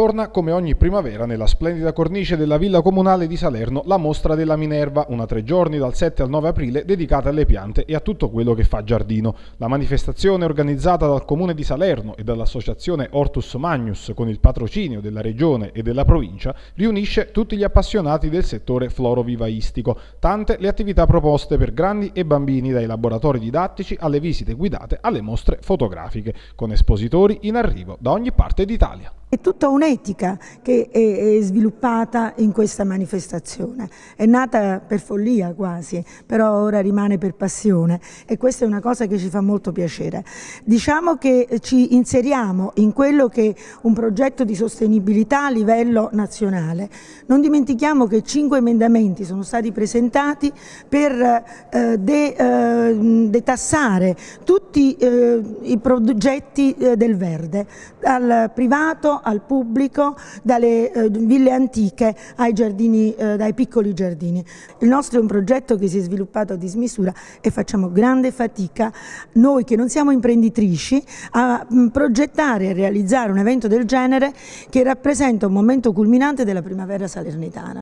Torna come ogni primavera nella splendida cornice della Villa Comunale di Salerno la mostra della Minerva, una tre giorni dal 7 al 9 aprile dedicata alle piante e a tutto quello che fa giardino. La manifestazione organizzata dal Comune di Salerno e dall'associazione Hortus Magnus con il patrocinio della Regione e della Provincia riunisce tutti gli appassionati del settore florovivaistico. Tante le attività proposte per grandi e bambini dai laboratori didattici alle visite guidate alle mostre fotografiche, con espositori in arrivo da ogni parte d'Italia. È tutta un'etica che è, sviluppata in questa manifestazione. È nata per follia quasi, però ora rimane per passione e questa è una cosa che ci fa molto piacere. Diciamo che ci inseriamo in quello che è un progetto di sostenibilità a livello nazionale. Non dimentichiamo che cinque emendamenti sono stati presentati per eh, eh, detassare tutti eh, i progetti del verde, dal privato al pubblico dalle eh, ville antiche ai giardini, eh, dai piccoli giardini. Il nostro è un progetto che si è sviluppato a dismisura e facciamo grande fatica, noi che non siamo imprenditrici, a mh, mm, progettare e realizzare un evento del genere che rappresenta un momento culminante della primavera salernitana.